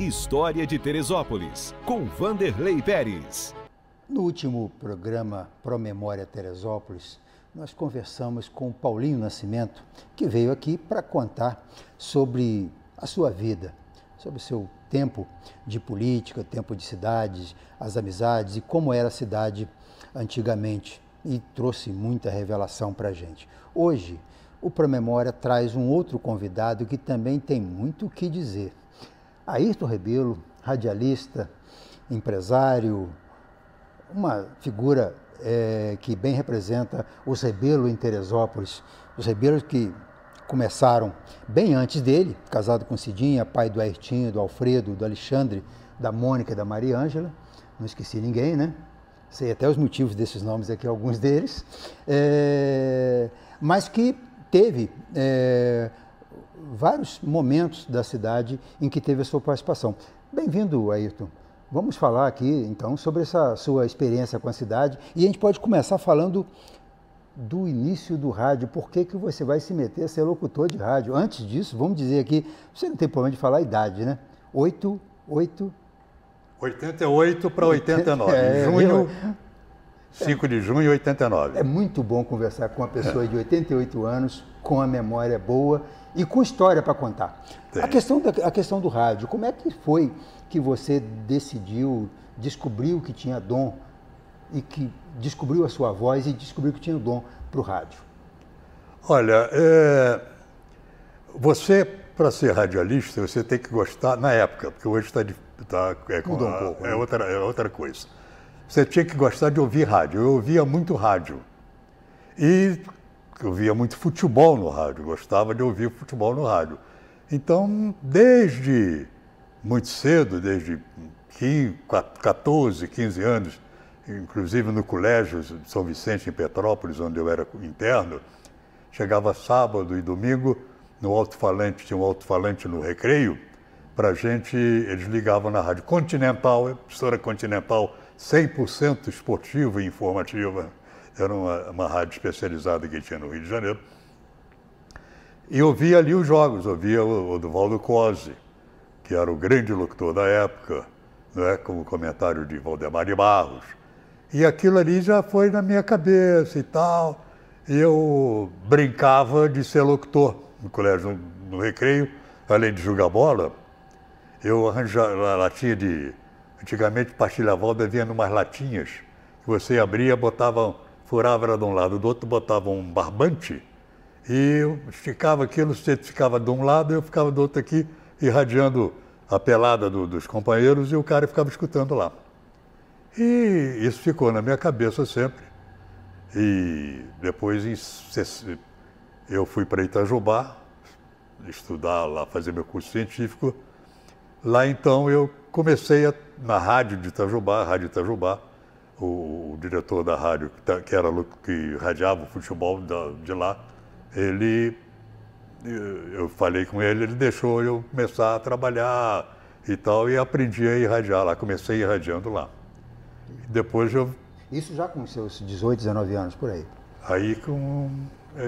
História de Teresópolis, com Vanderlei Pérez. No último programa Promemória Teresópolis, nós conversamos com Paulinho Nascimento, que veio aqui para contar sobre a sua vida, sobre o seu tempo de política, tempo de cidades, as amizades e como era a cidade antigamente. E trouxe muita revelação para a gente. Hoje, o Promemória traz um outro convidado que também tem muito o que dizer. Ayrton Rebelo, radialista, empresário, uma figura é, que bem representa os Rebelo em Teresópolis, os Rebelos que começaram bem antes dele, casado com Cidinha, pai do Ayrtinho, do Alfredo, do Alexandre, da Mônica e da Maria Ângela, não esqueci ninguém, né? Sei até os motivos desses nomes aqui, alguns deles, é, mas que teve é, vários momentos da cidade em que teve a sua participação. Bem-vindo, Ayrton. Vamos falar aqui então sobre essa sua experiência com a cidade e a gente pode começar falando do início do rádio. Por que, que você vai se meter a ser locutor de rádio? Antes disso, vamos dizer aqui, você não tem problema de falar a idade, né? 8, 8. 88 para 89. É, junho, eu... 5 de junho, 89. É muito bom conversar com uma pessoa de 88 anos com a memória boa e com história para contar. Sim. A questão, da, a questão do rádio, como é que foi que você decidiu, descobriu que tinha dom e que descobriu a sua voz e descobriu que tinha dom para o rádio? Olha, é... você, para ser radialista, você tem que gostar, na época, porque hoje está tá, é, um pouco, é, né? outra, é outra coisa. Você tinha que gostar de ouvir rádio. Eu ouvia muito rádio. E eu via muito futebol no rádio, gostava de ouvir futebol no rádio. Então, desde muito cedo, desde 15, 14, 15 anos, inclusive no colégio São Vicente, em Petrópolis, onde eu era interno, chegava sábado e domingo, no alto-falante, tinha um alto-falante no recreio, para gente, eles ligavam na rádio Continental, emissora Continental, 100% esportiva e informativa era uma, uma rádio especializada que tinha no Rio de Janeiro. E ouvia ali os jogos, ouvia o, o Duvaldo Cosi, que era o grande locutor da época, né, com o comentário de Valdemar de Barros. E aquilo ali já foi na minha cabeça e tal. Eu brincava de ser locutor no colégio, no recreio, além de jogar bola, eu arranjava latinha de. Antigamente, pastilha Valda vinha numas latinhas, que você abria, botava furava era de um lado, do outro botava um barbante e ficava aquilo, você ficava de um lado, eu ficava do outro aqui, irradiando a pelada do, dos companheiros e o cara ficava escutando lá. E isso ficou na minha cabeça sempre. E depois eu fui para Itajubá estudar lá, fazer meu curso científico. Lá então eu comecei a, na rádio de Itajubá, Rádio Itajubá, o, o diretor da rádio, que, tá, era que radiava o futebol da, de lá, ele eu falei com ele, ele deixou eu começar a trabalhar e tal, e aprendi a irradiar lá, comecei irradiando lá. Depois eu. Isso já com seus 18, 19 anos, por aí? Aí com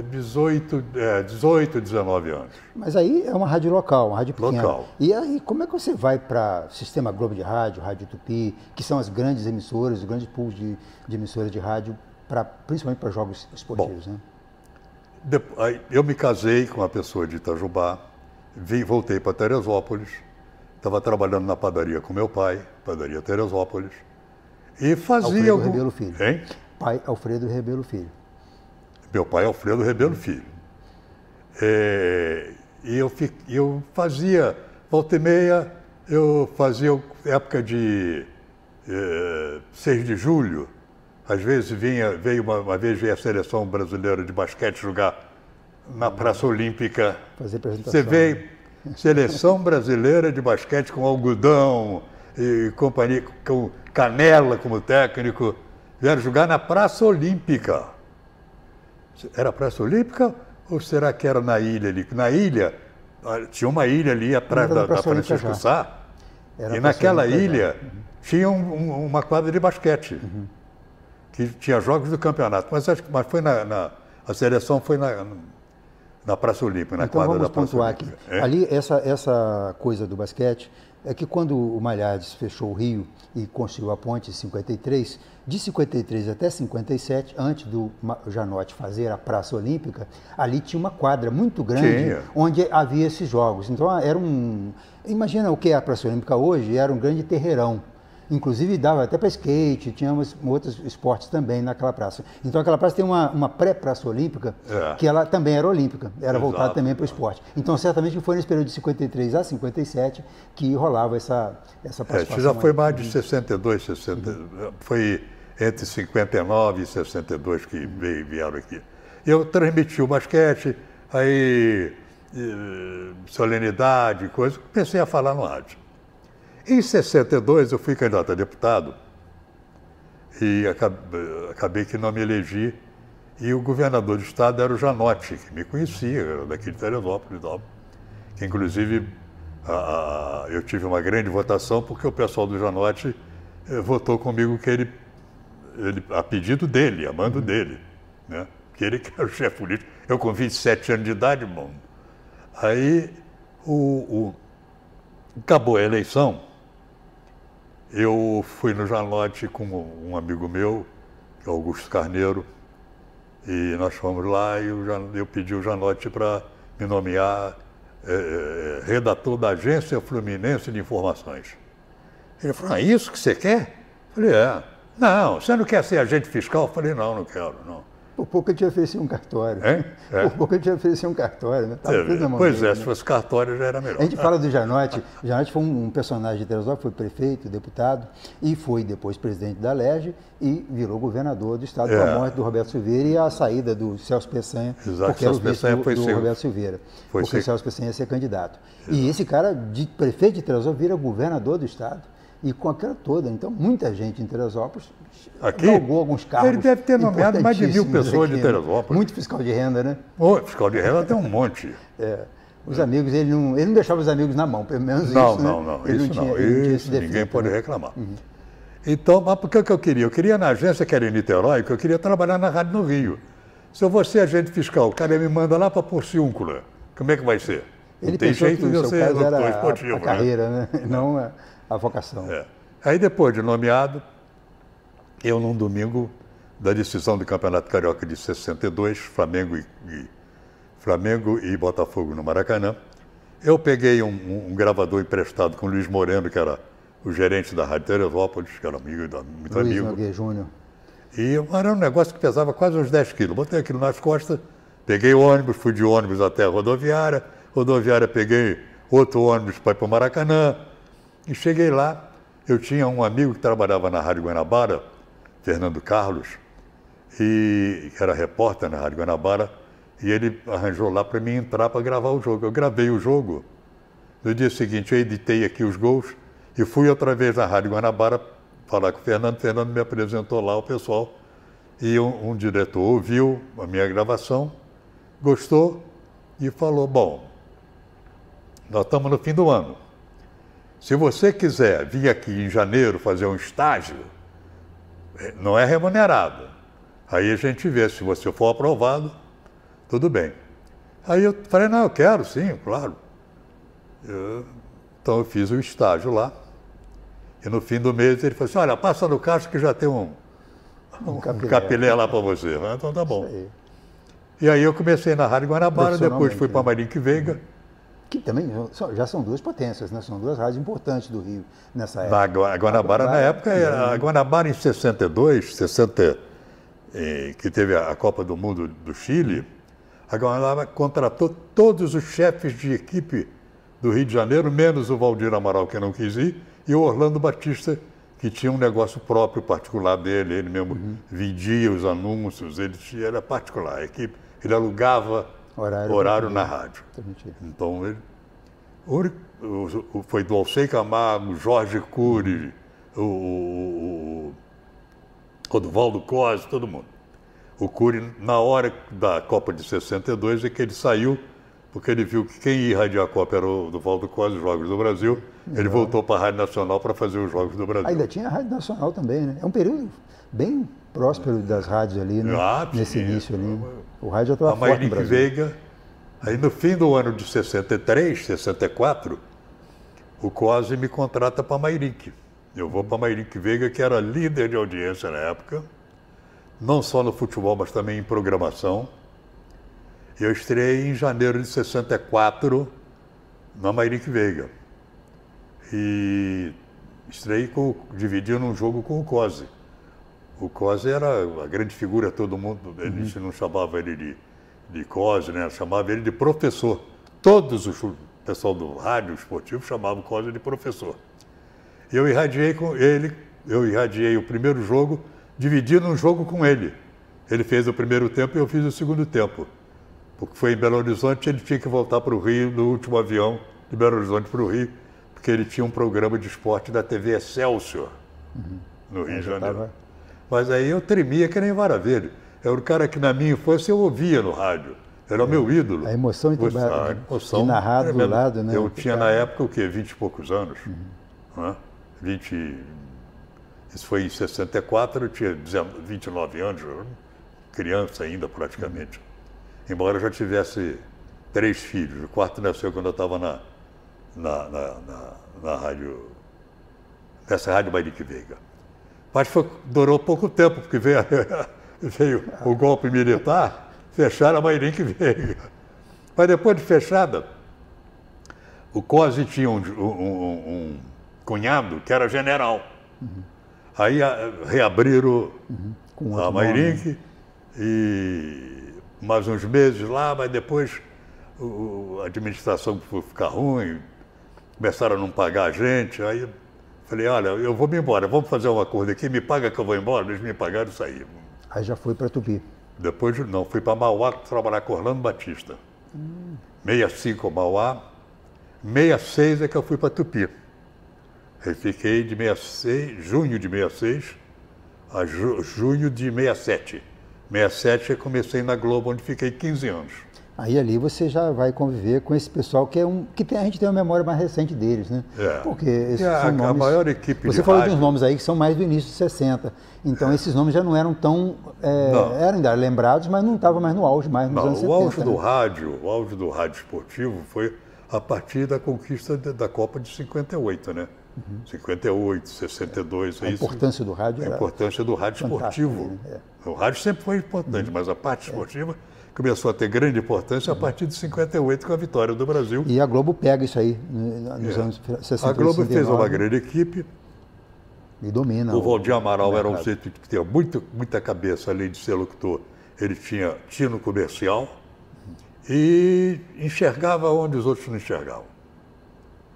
18, 18, 19 anos. Mas aí é uma rádio local, uma rádio pequena. Local. E aí, como é que você vai para Sistema Globo de Rádio, Rádio Tupi, que são as grandes emissoras, os grandes pools de, de emissoras de rádio, pra, principalmente para jogos esportivos, Bom, né? Depois, eu me casei com uma pessoa de Itajubá, vim, voltei para Teresópolis, estava trabalhando na padaria com meu pai, padaria Teresópolis, e fazia... Alfredo algum... Rebelo Filho. Hein? Pai Alfredo Rebelo Filho. Meu pai é Alfredo Rebelo Filho. É, e eu, eu fazia, volta e meia, eu fazia época de é, 6 de julho. Às vezes vinha, veio uma, uma vez veio a seleção brasileira de basquete jogar na Praça Olímpica. Fazer apresentação. Você veio né? seleção brasileira de basquete com algodão e companhia, com Canela como técnico. Vieram jogar na Praça Olímpica. Era a Praça Olímpica ou será que era na ilha ali? Na ilha, ah, tinha uma ilha ali atrás da, da Francisco Sá. Era e naquela ilha uhum. tinha um, uma quadra de basquete, uhum. que tinha jogos do campeonato. Mas, acho, mas foi na, na, A seleção foi na, na Praça Olímpica, na então quadra da Praça Olímpica. Aqui. É? Ali, essa, essa coisa do basquete é que quando o Malhades fechou o Rio e construiu a ponte em 53, de 53 até 57, antes do Janote fazer a Praça Olímpica, ali tinha uma quadra muito grande tinha. onde havia esses jogos. Então era um. Imagina o que é a Praça Olímpica hoje, era um grande terreirão. Inclusive dava até para skate, tínhamos outros esportes também naquela praça. Então aquela praça tem uma, uma pré-praça olímpica, é. que ela também era olímpica, era Exato. voltada também para o esporte. Então certamente foi nesse período de 53 a 57 que rolava essa, essa é, participação. É, já foi mais de 62, 60, uhum. foi entre 59 e 62 que veio, vieram aqui. Eu transmiti o basquete, aí eh, solenidade, coisa, comecei a falar no rádio. Em 62 eu fui candidato a deputado e acabei que não me elegi. E o governador do estado era o Janotti, que me conhecia, era daqui de Teresópolis. inclusive, a, a, eu tive uma grande votação porque o pessoal do Janotti eh, votou comigo que ele, ele, a pedido dele, a mando dele, né? que ele que era o chefe político. Eu com 27 anos de idade, irmão. Aí o, o, acabou a eleição eu fui no Janote com um amigo meu, é Augusto Carneiro, e nós fomos lá e eu pedi o Janote para me nomear é, é, redator da Agência Fluminense de Informações. Ele falou, ah, isso que você quer? Eu falei, é. Não, você não quer ser agente fiscal? Eu falei, não, não quero, não. Por pouco eu te ofereci um cartório. É. Por é. pouco eu te ofereci um cartório. Né? Tava tudo na mão pois dele, é, né? se fosse cartório já era melhor. A gente fala do Janote. Janote foi um personagem de Teresópolis, foi prefeito, deputado, e foi depois presidente da LEGE e virou governador do estado é. com a morte do Roberto Silveira e a saída do Celso Peçanha, Exato. porque Celso era o vice Peçanha do, foi do ser... Roberto Silveira. Foi porque o Celso Peçanha ia ser candidato. Exato. E esse cara, de prefeito de Teresópolis, vira governador do estado e com aquela toda. Então, muita gente em Teresópolis aqui, alguns carros. Ele deve ter nomeado mais de mil pessoas aqui, de né? Teresópolis. Muito fiscal de renda, né? Oh, fiscal de renda tem um monte. é. Os amigos, ele não, ele não deixava os amigos na mão, pelo menos não, isso. Não, né? não, ele isso não. Tinha, Ele isso, ninguém pode né? reclamar. Uhum. Então, mas por que, que eu queria? Eu queria na agência que era em Niterói, que eu queria trabalhar na Rádio no Rio. Se eu vou ser agente fiscal, o cara me manda lá para Porciúncula. Como é que vai ser? Ele não tem jeito de eu ser doutor A, a né? carreira, né? Não, não. É a vocação. É. Aí depois de nomeado, eu num domingo da decisão do Campeonato Carioca de 62, Flamengo e, e Flamengo e Botafogo no Maracanã, eu peguei um, um, gravador emprestado com o Luiz Moreno, que era o gerente da Rádio Teresópolis, que era amigo, muito Luiz amigo. Nogueira Júnior. E era um negócio que pesava quase uns 10 quilos. Botei aquilo nas costas, peguei ônibus, fui de ônibus até a rodoviária, rodoviária peguei outro ônibus para ir para o Maracanã, e cheguei lá, eu tinha um amigo que trabalhava na Rádio Guanabara, Fernando Carlos, e era repórter na Rádio Guanabara, e ele arranjou lá para mim entrar para gravar o jogo. Eu gravei o jogo. No dia seguinte, eu editei aqui os gols e fui outra vez na Rádio Guanabara falar com o Fernando. O Fernando me apresentou lá o pessoal. E um, um diretor ouviu a minha gravação, gostou e falou: Bom, nós estamos no fim do ano. Se você quiser vir aqui em janeiro fazer um estágio, é, não é remunerado. Aí a gente vê, se você for aprovado, tudo bem. Aí eu falei, não, eu quero sim, claro. Eu, então eu fiz o um estágio lá. E no fim do mês ele falou assim, olha, passa no caixa que já tem um, um, um capilé. capilé lá para você. Ah, então tá bom. Aí. E aí eu comecei na Rádio Guanabara, depois fui para né? Marinho Veiga que também já são duas potências, né? são duas rádios importantes do Rio nessa época. Na Guanabara, Guanabara na época, era, a Guanabara em 62, 60, eh, que teve a, Copa do Mundo do Chile, a Guanabara contratou todos os chefes de equipe do Rio de Janeiro, menos o Valdir Amaral, que não quis ir, e o Orlando Batista, que tinha um negócio próprio, particular dele, ele mesmo uhum. vendia os anúncios, ele era particular, a equipe, ele alugava horário, horário na rádio. Então, ele, foi do Alcei Camargo, Jorge Cury, o, o, o Oduvaldo todo mundo. O Cury, na hora da Copa de 62, é que ele saiu, porque ele viu que quem ia irradiar a Copa era o Oduvaldo Cosi, os Jogos do Brasil. Ele voltou para a Rádio Nacional para fazer os Jogos do Brasil. Ainda tinha a Rádio Nacional também, né? É um período bem próspero das rádios ali, né? Ah, nesse é. início ali. O rádio já estava forte Maínique no Brasil. Veiga, aí no fim do ano de 63, 64, o Cosi me contrata para Mairique. Eu vou para Mairique Veiga, que era líder de audiência na época, não só no futebol, mas também em programação. Eu estrei em janeiro de 64 na Mairique Veiga. E estrei com, dividindo um jogo com o Cosi. O Cosi era a grande figura, todo mundo, a uhum. gente uhum. não chamava ele de, de Cosi, né? chamava ele de professor. Todos os pessoal do rádio esportivo chamava o Cosi de professor. Eu irradiei com ele, eu irradiei o primeiro jogo, dividindo um jogo com ele. Ele fez o primeiro tempo e eu fiz o segundo tempo. Porque foi em Belo Horizonte, ele tinha que voltar para o Rio no último avião de Belo Horizonte para o Rio, porque ele tinha um programa de esporte da TV Excelsior, uhum. no Rio de Janeiro. Tava... Mas aí eu tremia que nem vara verde. Era o cara que na minha infância eu ouvia no rádio. Era é, meu ídolo. A emoção de a emoção, narrado do lado, né? Eu tinha na época o quê? Vinte e poucos anos. Uhum. Né? Isso foi em 64, eu tinha 29 anos, criança ainda praticamente. Uhum. Embora eu já tivesse três filhos, o quarto nasceu quando eu estava na, na, na, na, na rádio, nessa rádio Bairique Veiga. Mas foi, durou pouco tempo, porque veio, veio o golpe militar, fecharam a Mairim que veio. Mas depois de fechada, o Cosi tinha um, um, um, cunhado que era general. Uhum. Aí ah, a, reabriram uhum. a Mairinque né? e mais uns meses lá, mas depois o, a administração foi ficar ruim, começaram a não pagar a gente, aí Falei, olha, eu vou me embora, vamos fazer um acordo aqui, me paga que eu vou embora. Eles me pagaram e saí. Aí já foi para Tupi. Depois, não, fui para Mauá trabalhar com Orlando Batista. Hum. 65 Mauá, 66 é que eu fui para Tupi. Aí fiquei de 66, junho de 66 a ju, junho de 67. 67 eu comecei na Globo, onde fiquei 15 anos. Aí ali você já vai conviver com esse pessoal que é um que tem, a gente tem uma memória mais recente deles, né? É. Porque esses é, são nomes, a maior equipe Você de falou rádio. de uns nomes aí que são mais do início de 60. Então é. esses nomes já não eram tão é, não. eram ainda lembrados, mas não estavam mais no auge mais nos não, anos 70. O auge né? do rádio, o auge do rádio esportivo foi a partir da conquista da Copa de 58, né? Uhum. 58, 62, é, a importância isso, do rádio. A importância do rádio esportivo. Né? É. O rádio sempre foi importante, uhum. mas a parte é. esportiva é começou a ter grande importância a uhum. partir de 58 com a vitória do Brasil. E a Globo pega isso aí né, nos é. anos 60. A Globo 69. fez uma grande equipe. E domina. O Valdir Amaral era um jeito que tinha muito, muita cabeça, além de ser locutor. Ele tinha tino comercial e enxergava onde os outros não enxergavam.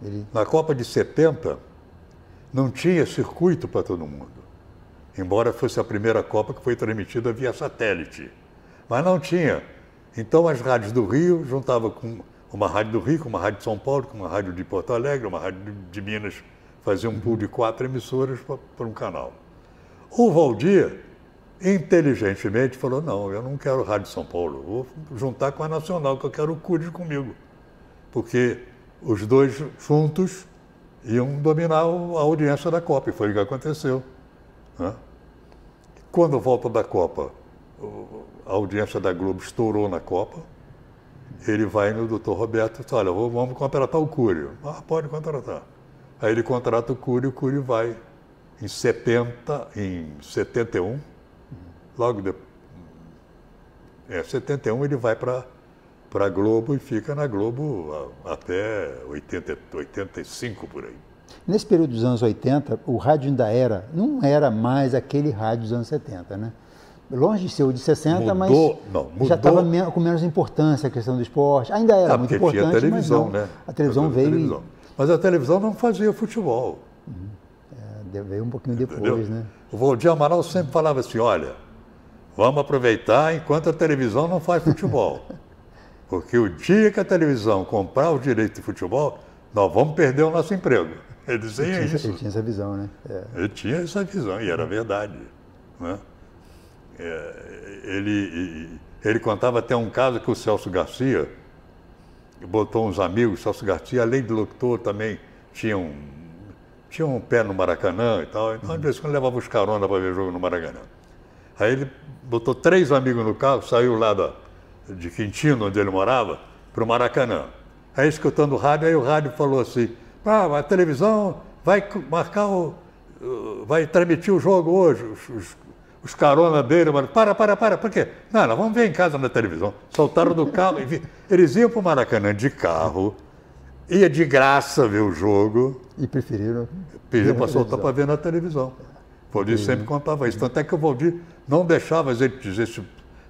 Ele... Na Copa de 70, não tinha circuito para todo mundo, embora fosse a primeira Copa que foi transmitida via satélite mas não tinha. Então as rádios do Rio juntava com uma rádio do Rio, com uma rádio de São Paulo, com uma rádio de Porto Alegre, uma rádio de Minas, fazia um pool de quatro emissoras para um canal. O Valdir, inteligentemente, falou, não, eu não quero Rádio de São Paulo, vou juntar com a Nacional, que eu quero o Cury comigo. Porque os dois juntos iam dominar a audiência da Copa, e foi o que aconteceu. Né? Quando volta da Copa, a audiência da Globo estourou na Copa, ele vai no doutor Roberto e diz, olha, vamos contratar o Cúrio. Ah, pode contratar. Aí ele contrata o Cúrio, o Cúrio vai em 70, em 71, logo depois, é, 71 ele vai para para Globo e fica na Globo até 80, 85 por aí. Nesse período dos anos 80, o rádio ainda era, não era mais aquele rádio dos anos 70, né? longe de ser o de 60, mudou, mas não, mudou. já estava com menos importância a questão do esporte. Ainda era ah, muito importante, tinha a televisão, né? A televisão veio... Televisão. E... Mas a televisão não fazia futebol. Uhum. É, veio um pouquinho Entendeu? depois, né? O Valdir Amaral sempre falava assim, olha, vamos aproveitar enquanto a televisão não faz futebol. Porque o dia que a televisão comprar o direito de futebol, nós vamos perder o nosso emprego. Ele dizia ele tinha, isso. Ele tinha essa visão, né? É. Ele tinha essa visão, e era verdade. Né? É, ele, ele contava até um caso que o Celso Garcia botou uns amigos, Celso Garcia, além de locutor, também tinha um, tinha um pé no Maracanã e tal. Então, de vez em quando, levava os carona para ver jogo no Maracanã. Aí ele botou três amigos no carro, saiu lá da, de Quintino, onde ele morava, para o Maracanã. Aí escutando o rádio, aí o rádio falou assim, ah, a televisão vai marcar o. vai transmitir o jogo hoje. Os, os, os carona dele, mano, para, para, para, por quê? Não, não, vamos ver em casa na televisão. Soltaram do carro, enfim. Eles iam para o Maracanã de carro, ia de graça ver o jogo. E preferiram? Pediram para soltar para ver na televisão. O Valdir uhum. sempre contava isso. Tanto é que o Valdir não deixava ele dizer se,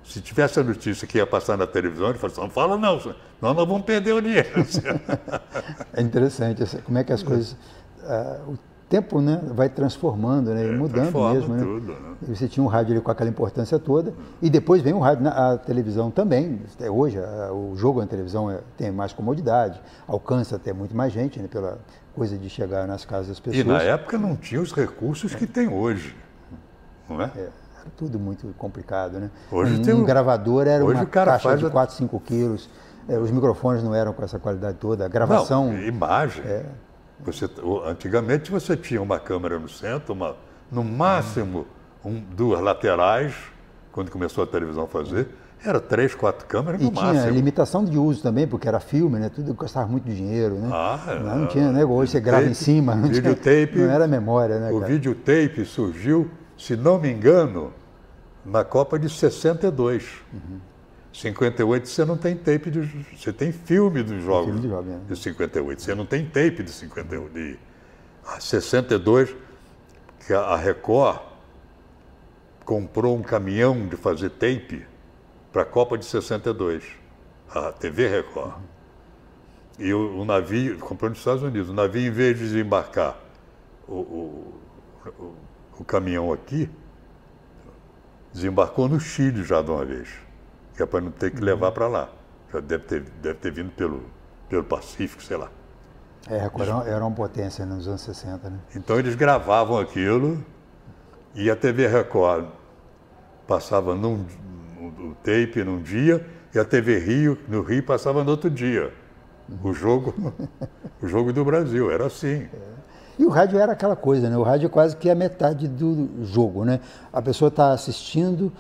se tivesse a notícia que ia passar na televisão, ele falou, assim, não fala não, senão nós vamos perder o dinheiro. é interessante, como é que as coisas... Uh, tempo né, vai transformando né, é, e mudando mesmo. Né? Tudo, né? Você tinha um rádio ali com aquela importância toda, e depois vem o rádio a televisão também. Até hoje, a, o jogo na televisão é, tem mais comodidade, alcança até muito mais gente, né, pela coisa de chegar nas casas das pessoas. E na época não tinha os recursos que tem hoje, não é? é tudo muito complicado, né? Hoje um, tem um gravador era hoje uma caixa de 4, 5 quilos. É, os microfones não eram com essa qualidade toda, a gravação... Não, imagem. É, você, antigamente você tinha uma câmera no centro, uma, no máximo um, duas laterais, quando começou a televisão a fazer, era três, quatro câmeras no e máximo. tinha limitação de uso também, porque era filme, né? Tudo custava muito dinheiro, né? Ah, é. não, não tinha, né? Hoje você grava em cima. Não, videotape, tinha, não era memória, né? O cara? videotape surgiu, se não me engano, na Copa de 62. Uhum. 58 você não tem tape de, você tem filme dos jogos filme de, jogo, né? de 58 você não tem tape de 58 de ah, a 62 que a Record comprou um caminhão de fazer tape para a Copa de 62 a TV Record e o, o navio comprou nos Estados Unidos o navio em vez de desembarcar o, o, o, o caminhão aqui desembarcou no Chile já de uma vez que é para não ter que levar uhum. para lá. Já deve ter, deve ter vindo pelo, pelo Pacífico, sei lá. É, era uma potência né, nos anos 60, né? Então eles gravavam aquilo e a TV Record passava num o tape num dia e a TV Rio no Rio passava no outro dia. O uhum. jogo, o jogo do Brasil era assim. É. E o rádio era aquela coisa, né? O rádio é quase que a metade do jogo, né? A pessoa está assistindo,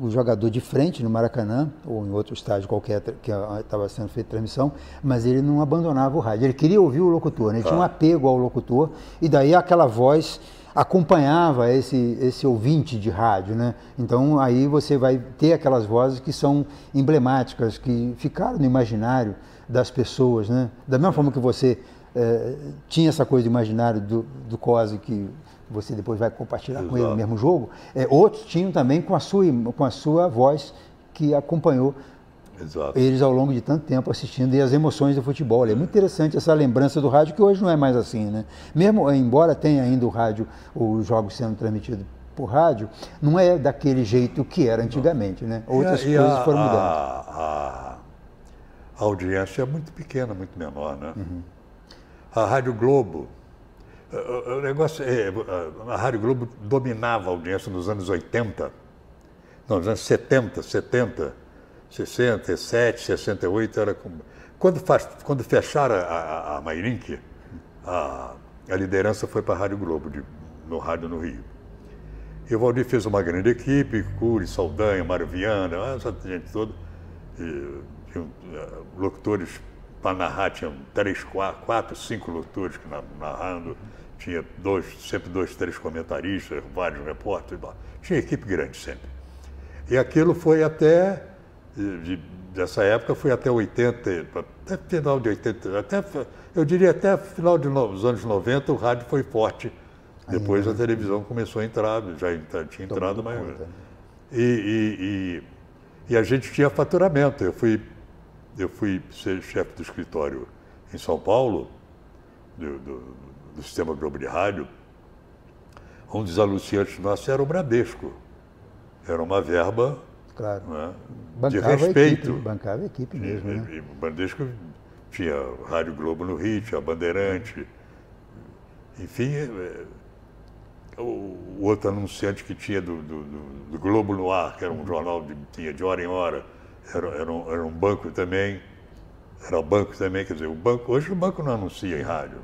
o jogador de frente no Maracanã, ou em outro estádio qualquer que estava sendo feita transmissão, mas ele não abandonava o rádio. Ele queria ouvir o locutor, né? ele tinha um apego ao locutor, e daí aquela voz acompanhava esse, esse ouvinte de rádio, né? Então aí você vai ter aquelas vozes que são emblemáticas, que ficaram no imaginário das pessoas, né? Da mesma forma que você é, tinha essa coisa do imaginário do, do Cosi que você depois vai compartilhar Exato. com ele o mesmo jogo, é, outros tinham também com a sua, com a sua voz que acompanhou Exato. eles ao longo de tanto tempo assistindo e as emoções do futebol. É, é. muito interessante essa lembrança do rádio, que hoje não é mais assim, né? Mesmo, eh, embora tenha ainda o rádio, os jogos sendo transmitidos por rádio, não é daquele jeito que era antigamente, né? Outras e, coisas e a, foram mudando. A, a, audiência é muito pequena, muito menor, né? Uhum. A Rádio Globo, o negócio é, a Rádio Globo dominava a audiência nos anos 80, não, nos anos 70, 70, 67, 68, era com... quando, faz, quando fecharam a, a, a a, a liderança foi para a Rádio Globo, de, no rádio no Rio. E o Valdir fez uma grande equipe, Cury, Saldanha, Mário Viana, essa gente toda. E, tinha, é, locutores para narrar, tinham três, quatro, cinco locutores que narrando tinha dois, sempre dois, três comentaristas, vários repórteres, tinha equipe grande sempre. E aquilo foi até, eh, de, dessa época foi até 80, até final de 80, até, eu diria até final de, dos anos 90 o rádio foi forte. Depois Ainda. a televisão começou a entrar, já tinha entrado, mas... Né? E, e, e, e a gente tinha faturamento. Eu fui, eu fui ser chefe do escritório em São Paulo, do, do do Sistema Globo de Rádio, um dos anunciantes nossos era o Bradesco. Era uma verba claro. né, de respeito. A equipe, bancava a equipe mesmo. E, né? e o Bradesco tinha Rádio Globo no Rio, tinha Bandeirante. Enfim, é, é, o outro anunciante que tinha do, do, do, Globo no Ar, que era um uhum. jornal que tinha de hora em hora, era, era, um, era um banco também, era banco também, quer dizer, o banco, hoje o banco não anuncia em rádio,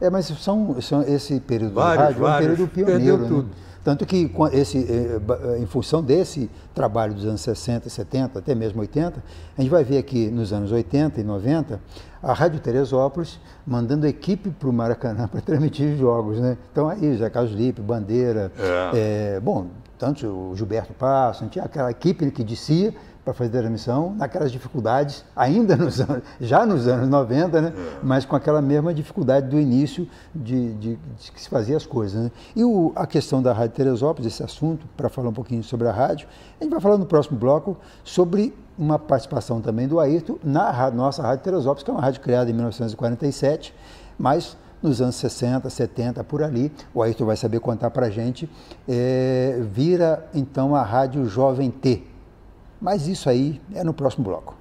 é, mas são, são esse período vários, do rádio vários. é um período pioneiro. Perdeu né? tudo. Tanto que esse, eh, eh, eh, em função desse trabalho dos anos 60, 70, até mesmo 80, a gente vai ver aqui nos anos 80 e 90 a Rádio Teresópolis mandando equipe para o Maracanã para transmitir jogos, né? Então aí, Zé Carlos Lipe, Bandeira, é. É, bom, tanto o Gilberto Passo, tinha aquela equipe que descia para fazer a missão, naquelas dificuldades, ainda nos anos, já nos anos 90, né? É. mas com aquela mesma dificuldade do início de, de, de que se fazia as coisas. Né? E o, a questão da Rádio Teresópolis, esse assunto, para falar um pouquinho sobre a rádio, a gente vai falar no próximo bloco sobre uma participação também do Ayrton na nossa Rádio Teresópolis, que é uma rádio criada em 1947, mas nos anos 60, 70, por ali, o Ayrton vai saber contar para a gente, é, vira então a Rádio Jovem T, mas isso aí é no próximo bloco.